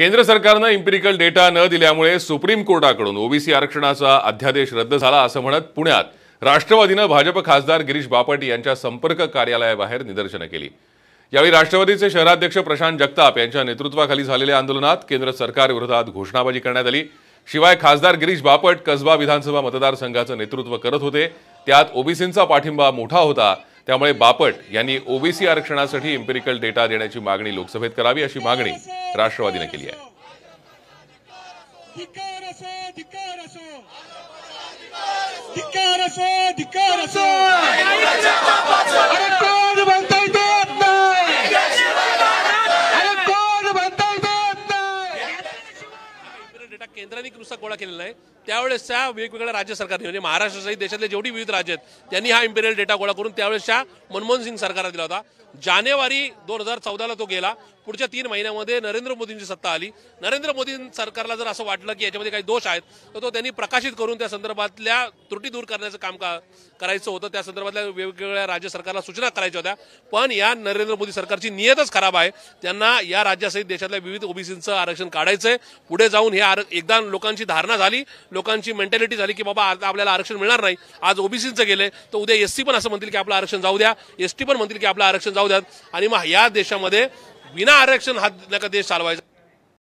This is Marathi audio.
केंद्र सरकारनं इम्पिरिकल डेटा न दिल्यामुळे सुप्रीम कोर्टाकडून ओबीसी आरक्षणाचा अध्यादेश रद्द झाला असं म्हणत पुण्यात राष्ट्रवादीनं भाजप खासदार गिरीश बापट यांच्या संपर्क कार्यालयाबाहेर निदर्शनं केली यावेळी राष्ट्रवादीचे शहराध्यक्ष प्रशांत जगताप यांच्या नेतृत्वाखाली झालेल्या आंदोलनात केंद्र सरकारविरोधात घोषणाबाजी करण्यात आली शिवाय खासदार गिरीश बापट कसबा विधानसभा मतदारसंघाचं नेतृत्व करत होते त्यात ओबीसींचा पाठिंबा मोठा होता त्यामुळे बापट यांनी ओबीसी आरक्षणासाठी इम्पेरिकल डेटा देण्याची मागणी लोकसभेत करावी अशी मागणी राष्ट्रवादीनं केली आहे केंद्राने कृषा गोळा केलेला आहे त्यावेळेसच्या वेगवेगळ्या राज्य सरकारने म्हणजे महाराष्ट्रासाठी देशातले जेवढी विविध राज्य आहेत त्यांनी हा इम्पेरियल डेटा गोळा करून त्यावेळेसच्या मनमोहन सिंग सरकारला दिला होता जानेवारी दोन हजार चौदाला तो गेला पुढच्या तीन महिन्यामध्ये नरेंद्र मोदींची सत्ता आली नरेंद्र मोदी सरकारला जर असं वाटलं की याच्यामध्ये काही दोष आहेत तर तो त्यांनी प्रकाशित करून त्या संदर्भातल्या त्रुटी दूर करण्याचं काम का करायचं होतं त्या संदर्भातल्या वेगवेगळ्या राज्य सरकारला सूचना करायच्या होत्या पण या नरेंद्र मोदी सरकारची नियतच खराब आहे त्यांना या राज्यासहित देशातल्या विविध ओबीसीचं आरक्षण काढायचंय पुढे जाऊन हे एकदा लोकांची धारणा झाली लोकांची मेंटॅलिटी झाली की बाबा आता आपल्याला आरक्षण मिळणार नाही आज ओबीसीचं गेले तर उद्या एससी पण असं म्हणतील की आपलं आरक्षण जाऊ द्या एसटी पण म्हणतील की आपलं आरक्षण जाऊ द्या आणि मग या देशामध्ये विना आरक्षण हा नका देश चालवायचा